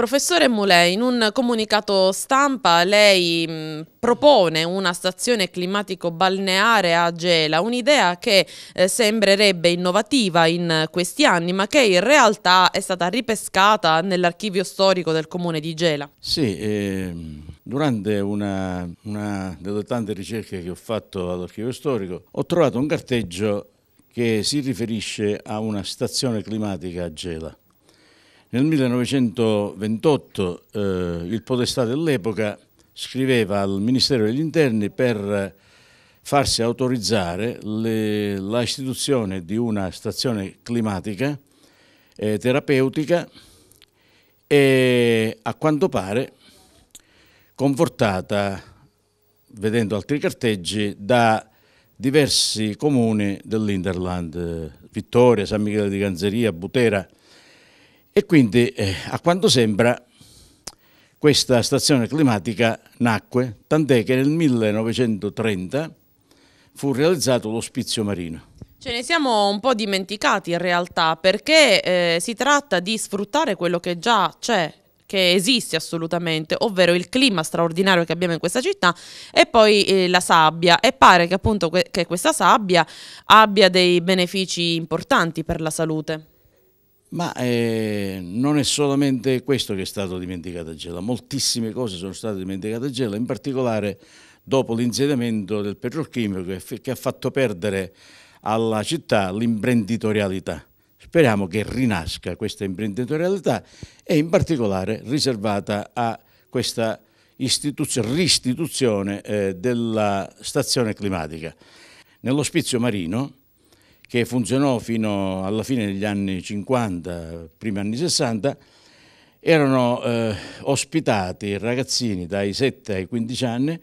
Professore Moulet, in un comunicato stampa lei mh, mm, propone una stazione climatico-balneare a Gela, un'idea che eh, sembrerebbe innovativa in questi anni, ma che in realtà è stata ripescata nell'archivio storico del comune di Gela. Sì, ehm, durante una, una delle tante ricerche che ho fatto all'archivio storico ho trovato un carteggio che si riferisce a una stazione climatica a Gela. Nel 1928 eh, il podestà dell'epoca scriveva al Ministero degli Interni per farsi autorizzare l'istituzione di una stazione climatica eh, terapeutica e a quanto pare confortata, vedendo altri carteggi, da diversi comuni dell'Interland, eh, Vittoria, San Michele di Ganzeria, Butera, e quindi, eh, a quanto sembra, questa stazione climatica nacque, tant'è che nel 1930 fu realizzato l'ospizio marino. Ce ne siamo un po' dimenticati in realtà perché eh, si tratta di sfruttare quello che già c'è che esiste assolutamente, ovvero il clima straordinario che abbiamo in questa città e poi eh, la sabbia e pare che appunto que che questa sabbia abbia dei benefici importanti per la salute. Ma eh, non è solamente questo che è stato dimenticato a Gela, moltissime cose sono state dimenticate a Gela, in particolare dopo l'insediamento del petrolchimico che ha fatto perdere alla città l'imprenditorialità. Speriamo che rinasca questa imprenditorialità e in particolare riservata a questa ristituzione eh, della stazione climatica. Nell'ospizio marino che funzionò fino alla fine degli anni 50, primi anni 60, erano eh, ospitati ragazzini dai 7 ai 15 anni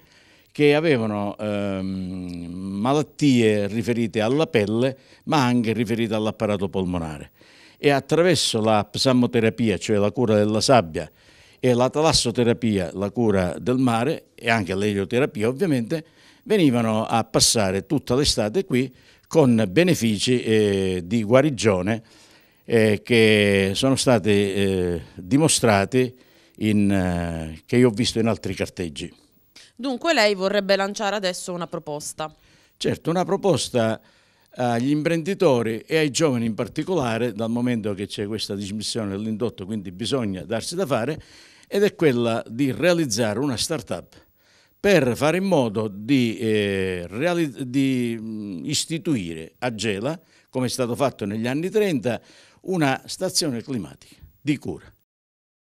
che avevano ehm, malattie riferite alla pelle ma anche riferite all'apparato polmonare e attraverso la psammoterapia, cioè la cura della sabbia, e la talassoterapia, la cura del mare, e anche l'elioterapia ovviamente, venivano a passare tutta l'estate qui con benefici eh, di guarigione eh, che sono stati eh, dimostrati in, eh, che io ho visto in altri carteggi. Dunque lei vorrebbe lanciare adesso una proposta. Certo, una proposta agli imprenditori e ai giovani in particolare, dal momento che c'è questa dismissione dell'indotto, quindi bisogna darsi da fare, ed è quella di realizzare una start-up per fare in modo di, eh, di mm, istituire a Gela, come è stato fatto negli anni 30, una stazione climatica di cura.